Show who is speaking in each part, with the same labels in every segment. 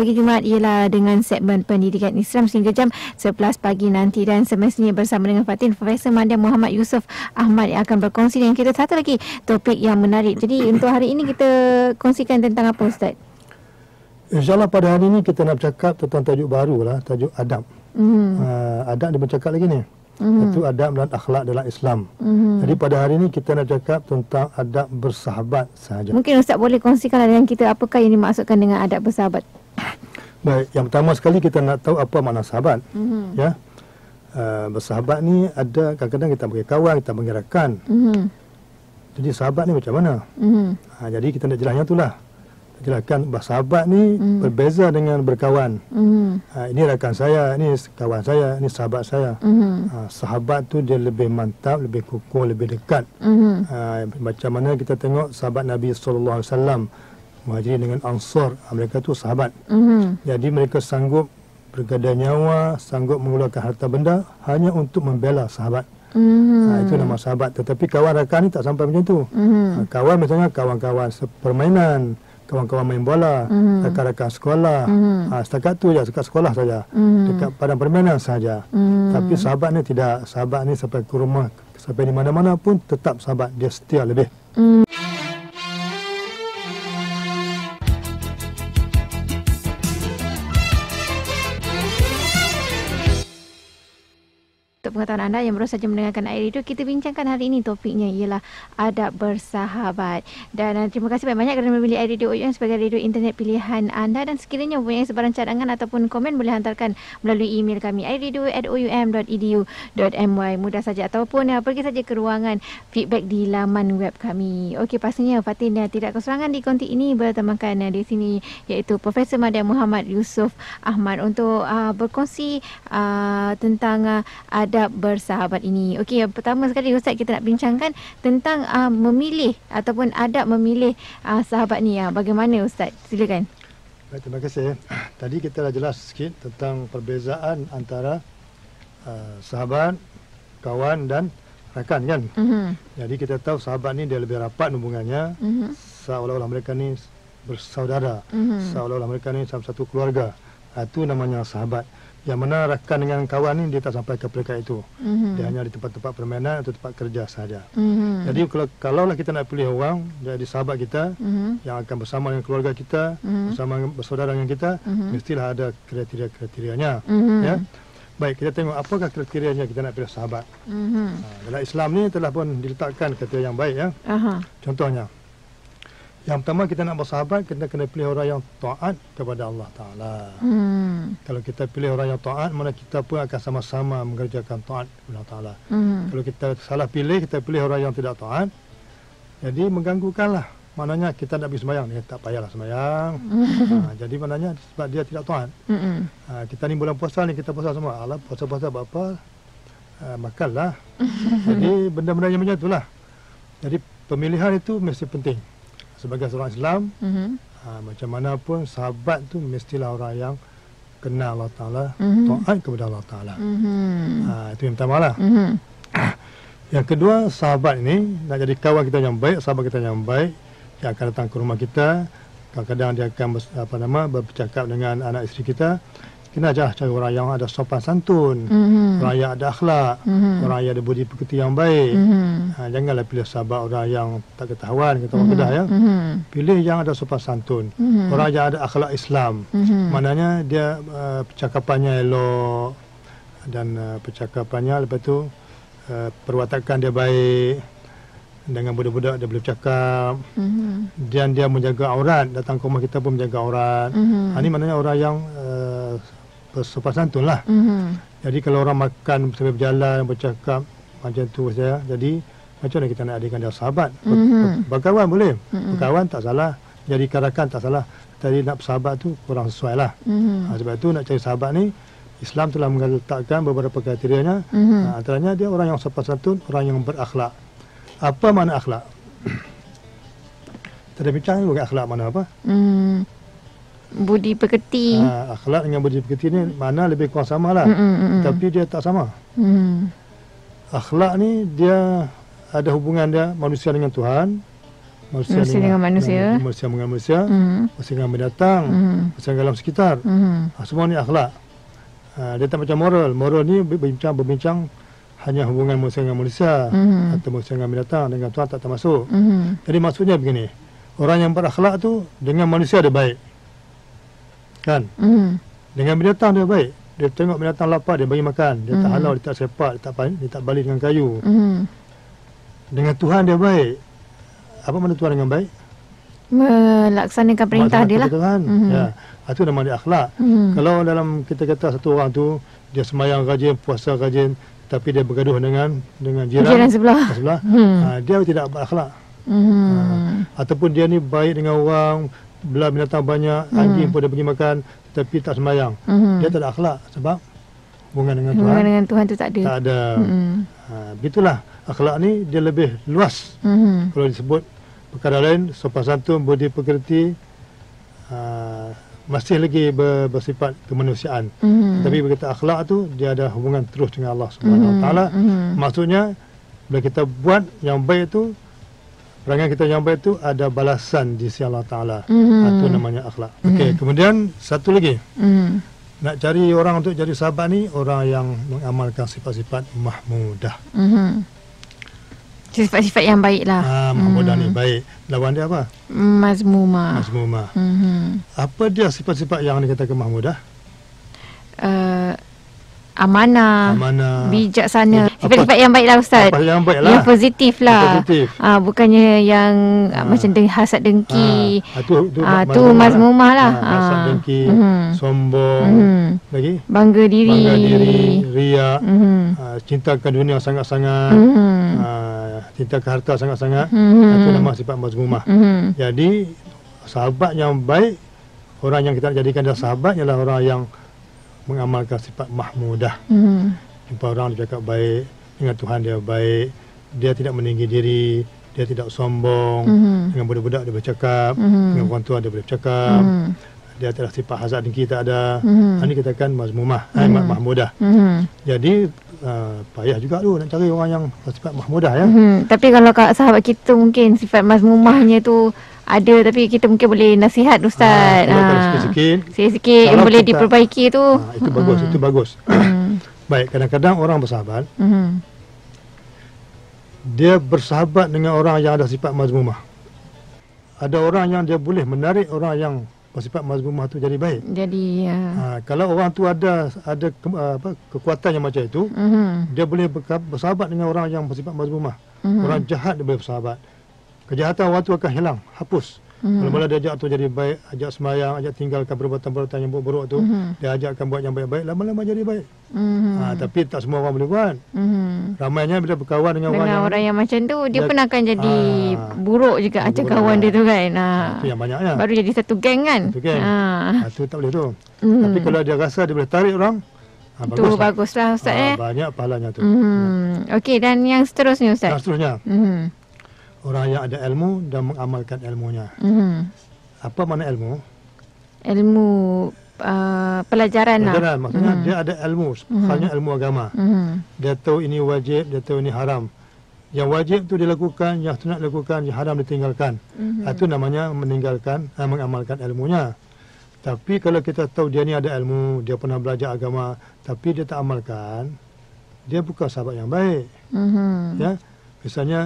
Speaker 1: pagi Jumaat ialah dengan segmen pendidikan Islam sehingga jam 11 pagi nanti dan semestinya bersama dengan Fatin Profesor Mandia Muhammad Yusuf Ahmad yang akan berkongsi dengan kita satu lagi topik yang menarik. Jadi untuk hari ini kita kongsikan tentang apa Ustaz?
Speaker 2: InsyaAllah pada hari ini kita nak cakap tentang tajuk baru lah, tajuk adab. Mm-hmm. Uh, adab dia bercakap lagi ni. Mm-hmm. Itu adab dan akhlak dalam Islam. Mm-hmm. Jadi pada hari ini kita nak cakap tentang adab bersahabat sahaja. Mungkin
Speaker 1: Ustaz boleh kongsikan dengan kita apakah yang dimaksudkan dengan adab bersahabat?
Speaker 2: Baik, yang pertama sekali kita nak tahu apa makna sahabat. Mm-hmm. Ya. Uh, bersahabat ni ada kadang-kadang kita panggil kawan, kita panggil rakan. Mm-hmm. Jadi sahabat ni macam mana? Mm-hmm. Ha, jadi kita nak jelasnya itulah. Jelaskan bersahabat ni mm berbeza dengan berkawan. mm Ha, ini rakan saya, ini kawan saya, ini sahabat saya. mm Ha, sahabat tu dia lebih mantap, lebih kukuh, lebih dekat. mm Ha, macam mana kita tengok sahabat Nabi SAW. Muhajirin dengan Ansar ah, Mereka tu sahabat mm-hmm. Jadi mereka sanggup bergadai nyawa Sanggup mengeluarkan harta benda Hanya untuk membela sahabat
Speaker 3: mm-hmm. ha, Itu nama
Speaker 2: sahabat Tetapi kawan rakan ni tak sampai macam tu mm-hmm. ha, Kawan misalnya kawan-kawan permainan Kawan-kawan main bola mm-hmm. sekolah mm-hmm. ha, Setakat tu je, setakat sekolah saja mm-hmm. Dekat padang permainan saja.
Speaker 3: Mm-hmm. Tapi sahabat
Speaker 2: ni tidak Sahabat ni sampai ke rumah Sampai di mana-mana pun tetap sahabat Dia setia lebih mm-hmm.
Speaker 1: kesihatan anda yang baru saja mendengarkan air itu kita bincangkan hari ini topiknya ialah adab bersahabat dan uh, terima kasih banyak-banyak kerana memilih air radio UN sebagai radio internet pilihan anda dan sekiranya mempunyai sebarang cadangan ataupun komen boleh hantarkan melalui email kami airradio@oum.edu.my mudah saja ataupun uh, pergi saja ke ruangan feedback di laman web kami okey pastinya Fatin uh, tidak kesurangan di konti ini bertemankan uh, di sini iaitu Profesor Madia Muhammad Yusof Ahmad untuk uh, berkongsi uh, tentang uh, adab bersahabat ini. Okey, yang pertama sekali Ustaz kita nak bincangkan tentang uh, memilih ataupun adab memilih uh, sahabat ni. Uh, bagaimana Ustaz? Silakan.
Speaker 2: Baik, terima kasih. Tadi kita dah jelas sikit tentang perbezaan antara uh, sahabat, kawan dan rakan kan. Mm-hmm. Jadi kita tahu sahabat ni dia lebih rapat hubungannya. Mm-hmm. Seolah-olah mereka ni bersaudara. Mm-hmm. Seolah-olah mereka ni satu keluarga. Itu namanya sahabat. mm yang mana rakan dengan kawan ni dia tak sampai ke peringkat itu. Mm-hmm. Dia hanya di tempat-tempat permainan atau tempat kerja sahaja.
Speaker 3: Mm-hmm. Jadi
Speaker 2: kalau kalaulah kita nak pilih orang jadi sahabat kita mm-hmm. yang akan bersama dengan keluarga kita, mm-hmm. bersama dengan bersaudara dengan kita, mm-hmm. mestilah ada kriteria-kriterianya. Mm-hmm. Ya. Baik, kita tengok apakah kriterianya kita nak pilih sahabat. Mm-hmm. Ha, dalam Islam ni telah pun diletakkan kriteria yang baik ya. Aha. Contohnya, yang pertama kita nak bersahabat kita kena pilih orang yang taat kepada Allah Taala.
Speaker 3: Hmm.
Speaker 2: Kalau kita pilih orang yang taat mana kita pun akan sama-sama mengerjakan taat kepada Allah Taala. Hmm. Kalau kita salah pilih kita pilih orang yang tidak taat. Jadi mengganggukanlah. Maknanya kita nak boleh sembahyang ya, Tak payahlah sembahyang
Speaker 3: hmm. ha,
Speaker 2: Jadi maknanya sebab dia tidak taat. hmm. ha, Kita ni bulan puasa ni kita puasa semua Alah puasa-puasa buat apa ha, Makanlah Jadi benda-benda yang macam itulah Jadi pemilihan itu mesti penting sebagai seorang Islam mm-hmm. aa, ah, macam mana pun sahabat tu mestilah orang yang kenal Allah Ta'ala mm-hmm. taat kepada Allah Ta'ala
Speaker 3: mm-hmm. aa, ah, itu yang pertama lah mm-hmm.
Speaker 2: yang kedua sahabat ini nak jadi kawan kita yang baik sahabat kita yang baik dia akan datang ke rumah kita kadang-kadang dia akan apa nama, bercakap dengan anak isteri kita kena ajar cara orang yang ada sopan santun mm-hmm. orang yang ada akhlak mm-hmm. orang yang ada budi pekerti yang baik mm-hmm. ha, janganlah pilih sahabat orang yang tak ketahuan kata orang mm-hmm. kedah ya mm-hmm. pilih yang ada sopan santun mm-hmm. orang yang ada akhlak Islam mm-hmm. maknanya dia uh, percakapannya elok dan uh, percakapannya lepas tu uh, perwatakan dia baik dengan budak-budak dia boleh bercakap mm-hmm. dan dia menjaga aurat datang ke rumah kita pun menjaga aurat mm-hmm. ha, ini maknanya orang yang uh, bersopan santun lah. Mm-hmm. Jadi kalau orang makan sambil berjalan, bercakap macam tu saya. Jadi macam mana kita nak adakan dia sahabat? Mm-hmm. Berkawan boleh. Mm-hmm. Berkawan tak salah. Jadi karakan tak salah. Tadi nak bersahabat tu kurang sesuai lah. Mm-hmm. Ha, sebab tu nak cari sahabat ni, Islam telah mengatakan beberapa kriterianya. Mm-hmm. Ha, antaranya dia orang yang sopan santun, orang yang berakhlak. Apa mana akhlak? Tadi bincang juga akhlak mana apa.
Speaker 3: Mm-hmm
Speaker 1: budi pekerti
Speaker 2: ha, akhlak dengan budi pekerti ni mana lebih kurang sama lah mm, mm, mm, tapi dia tak sama mm. akhlak ni dia ada hubungan dia manusia dengan Tuhan manusia, manusia dengan, dengan manusia dengan, manusia dengan manusia mm. manusia dengan binatang mm. manusia dalam sekitar mm. ha, semua ni akhlak ha, dia tak macam moral moral ni berbincang berbincang hanya hubungan manusia dengan manusia mm. atau manusia dengan binatang dengan Tuhan tak termasuk mm. jadi maksudnya begini orang yang berakhlak tu dengan manusia dia baik Kan? Mm. Dengan binatang dia baik. Dia tengok binatang lapar, dia bagi makan. Dia mm. tak hmm. halau, dia tak sepak, dia tak, dia tak balik dengan kayu. Mm. Dengan Tuhan dia baik. Apa mana Tuhan dengan baik?
Speaker 1: Melaksanakan perintah dia lah. Tuhan. Mm. Ya.
Speaker 2: Itu ah, nama dia akhlak. Mm. Kalau dalam kita kata satu orang tu, dia semayang rajin, puasa rajin, tapi dia bergaduh dengan dengan jiran, jiran sebelah. Ah, sebelah. Mm. Ha, dia tidak berakhlak. Mm. Ha, ataupun dia ni baik dengan orang, Belah binatang banyak hmm. anjing pun dia pergi makan tetapi tak sembahyang hmm. dia tak ada akhlak sebab hubungan dengan Tuhan hubungan dengan
Speaker 1: Tuhan tu
Speaker 3: tak ada tak ada
Speaker 2: hmm. ha, itulah akhlak ni dia lebih luas hmm. kalau disebut perkara lain sopan santun budi pekerti ha, masih lagi bersifat kemanusiaan hmm. tapi begitu akhlak tu dia ada hubungan terus dengan Allah Subhanahu hmm. taala hmm. maksudnya bila kita buat yang baik tu perangai kita yang baik itu ada balasan di sisi Allah Taala. Mm-hmm. Itu namanya akhlak. Mm-hmm. Okey, mhm. kemudian satu lagi. Mm-hmm. Nak cari orang untuk jadi sahabat ni orang yang mengamalkan sifat-sifat mahmudah.
Speaker 1: Mm-hmm. Sifat-sifat yang baiklah. Ah, mahmudah mm-hmm. ni mhm.
Speaker 2: baik. Lawan dia apa?
Speaker 1: Mazmuma. Mazmuma. Mm-hmm.
Speaker 2: Apa dia sifat-sifat yang dikatakan mahmudah?
Speaker 1: Uh, amanah, amanah bijaksana sifat-sifat yang baiklah ustaz apa yang baiklah yang positiflah positif. ah bukannya yang ah, ah. macam deng- hasad dengki
Speaker 2: ah, ah tu tu, ah, tu mazmumah lah ah, ah. hasad dengki mm-hmm. sombong mm-hmm. lagi
Speaker 1: bangga diri bangga diri ria mm-hmm.
Speaker 2: ah, cintakan dunia sangat-sangat mm-hmm. ah, cintakan harta sangat-sangat mm-hmm. itu nama sifat mazmumah mm-hmm. jadi sahabat yang baik orang yang kita jadikan dah sahabat ialah orang yang mengamalkan sifat mahmudah. Mm-hmm. Jumpa orang dia cakap baik, dengan Tuhan dia baik, dia tidak meninggi diri, dia tidak sombong, mm-hmm. dengan budak-budak dia bercakap, mm-hmm. dengan orang tua dia boleh bercakap. Mm-hmm. Dia tidak sifat hazard dengki tak ada. Mm-hmm. Ini kita kan mazmumah, mm-hmm. eh, hmm. mahmudah. Mm-hmm. Jadi Uh, payah juga tu nak cari orang yang sifat mahmudah ya.
Speaker 1: Hmm, tapi kalau kak sahabat kita mungkin sifat mazmumahnya tu ada tapi kita mungkin boleh nasihat ustaz. Ha, kalau ha.
Speaker 2: sikit-sikit. yang boleh diperbaiki
Speaker 1: tu. Ha, itu, hmm. bagus, itu
Speaker 2: bagus, itu hmm. bagus. Baik, kadang-kadang orang bersahabat. Hmm. Dia bersahabat dengan orang yang ada sifat mazmumah. Ada orang yang dia boleh menarik orang yang bersifat mazmumah tu jadi baik.
Speaker 1: Jadi ya. Ha,
Speaker 2: kalau orang tu ada ada ke, apa kekuatan yang macam itu, hmm. dia boleh bersahabat dengan orang yang bersifat mazmumah. Hmm. Orang jahat dia boleh bersahabat kejahatan orang tu akan hilang, hapus. Mula-mula hmm. mm-hmm. dia ajak tu jadi baik, ajak semayang, ajak tinggalkan perbuatan-perbuatan yang buruk-buruk tu. Mm-hmm. Dia ajakkan buat yang baik-baik, lama-lama jadi baik. Mm-hmm. Ha, tapi tak semua orang boleh buat.
Speaker 1: Mm-hmm.
Speaker 2: Ramainya bila berkawan dengan, dengan orang, orang
Speaker 1: yang... yang macam tu, dia, dia pun akan jadi ha, buruk juga macam ah, kawan dia tu kan. Ha. Itu yang banyaknya. Baru jadi satu geng kan. Satu geng. Ha. Ha,
Speaker 2: tu tak boleh tu. Mm-hmm. Tapi kalau dia rasa dia boleh tarik orang, ha, bagus tu, lah. baguslah Ustaz ha, eh. Banyak pahalanya tu.
Speaker 1: Mm-hmm. Okey, dan yang seterusnya Ustaz? Yang seterusnya. Mm-hmm
Speaker 2: orang yang ada ilmu dan mengamalkan ilmunya. Mm-hmm. Apa mana ilmu?
Speaker 1: Ilmu uh, pelajaran. Lah. Pelajaran lah. maksudnya mm-hmm. dia
Speaker 2: ada ilmu, mhm. misalnya mm-hmm. ilmu agama. Mm-hmm. Dia tahu ini wajib, dia tahu ini haram. Yang wajib tu dilakukan, yang sunat dilakukan, yang haram ditinggalkan. Mm-hmm. Itu namanya meninggalkan uh, mengamalkan ilmunya. Tapi kalau kita tahu dia ni ada ilmu, dia pernah belajar agama, tapi dia tak amalkan, dia bukan sahabat yang baik.
Speaker 3: Mm-hmm. Ya,
Speaker 2: misalnya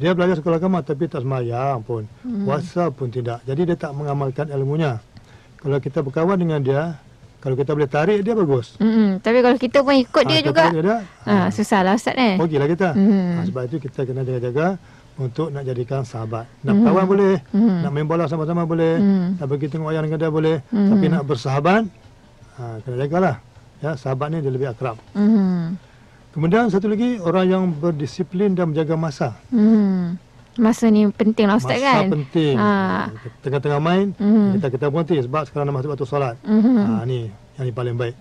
Speaker 2: dia belajar sekolah agama tapi tak semayang pun. Hmm. Puasa pun tidak. Jadi dia tak mengamalkan ilmunya. Kalau kita berkawan dengan dia, kalau kita boleh tarik dia bagus.
Speaker 1: Hmm. Tapi kalau kita pun ikut ha, dia juga, dia dah, ha, ha. susahlah Ustaz ni. Eh? Okeylah
Speaker 2: kita. Hmm. Ha, sebab itu kita kena jaga-jaga untuk nak jadikan sahabat. Nak mm-hmm. kawan boleh, mm-hmm. nak main bola sama-sama boleh, mm-hmm. nak pergi tengok wayang dengan dia boleh, mm-hmm. tapi nak bersahabat, ha, kena jagalah. Ya, sahabat ni dia lebih akrab.
Speaker 3: Mm-hmm.
Speaker 2: Kemudian satu lagi orang yang berdisiplin dan menjaga masa.
Speaker 1: Hmm. Masa ni penting lah Ustaz masa kan? Masa
Speaker 2: penting. Ha. Tengah-tengah main, hmm. kita kita berhenti sebab sekarang nak masuk waktu solat. Hmm. Ha, ni yang ni paling baik.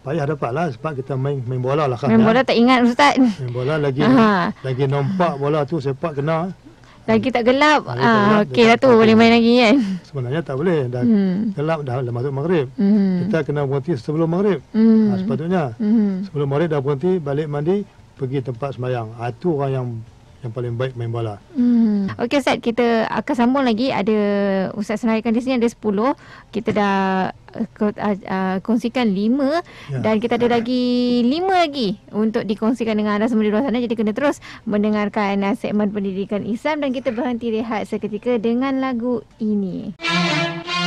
Speaker 2: Payah dapat lah sebab kita main main bola lah. Kan, main bola tak
Speaker 1: ingat Ustaz. Main
Speaker 2: bola lagi Aha. lagi nampak bola tu sepak kena. Hmm. Lagi
Speaker 1: tak ah, gelap. Ah, okey lah tu boleh main lagi kan.
Speaker 2: Sebenarnya tak boleh. Dah hmm. gelap dah, dah masuk maghrib.
Speaker 3: Hmm. Kita
Speaker 2: kena berhenti sebelum maghrib. Hmm. Ha, sepatutnya. Hmm. Sebelum maghrib dah berhenti balik mandi pergi tempat sembahyang. Ah ha, tu orang yang yang paling baik main bola.
Speaker 3: Hmm.
Speaker 1: Okey Ustaz, kita akan sambung lagi. Ada Ustaz senaraikan di sini ada 10. Kita dah uh, kongsikan 5 ya. dan kita ada lagi 5 lagi untuk dikongsikan dengan anda semua di luar sana. Jadi kena terus mendengarkan uh, segmen pendidikan Islam dan kita berhenti rehat seketika dengan lagu ini. Hmm.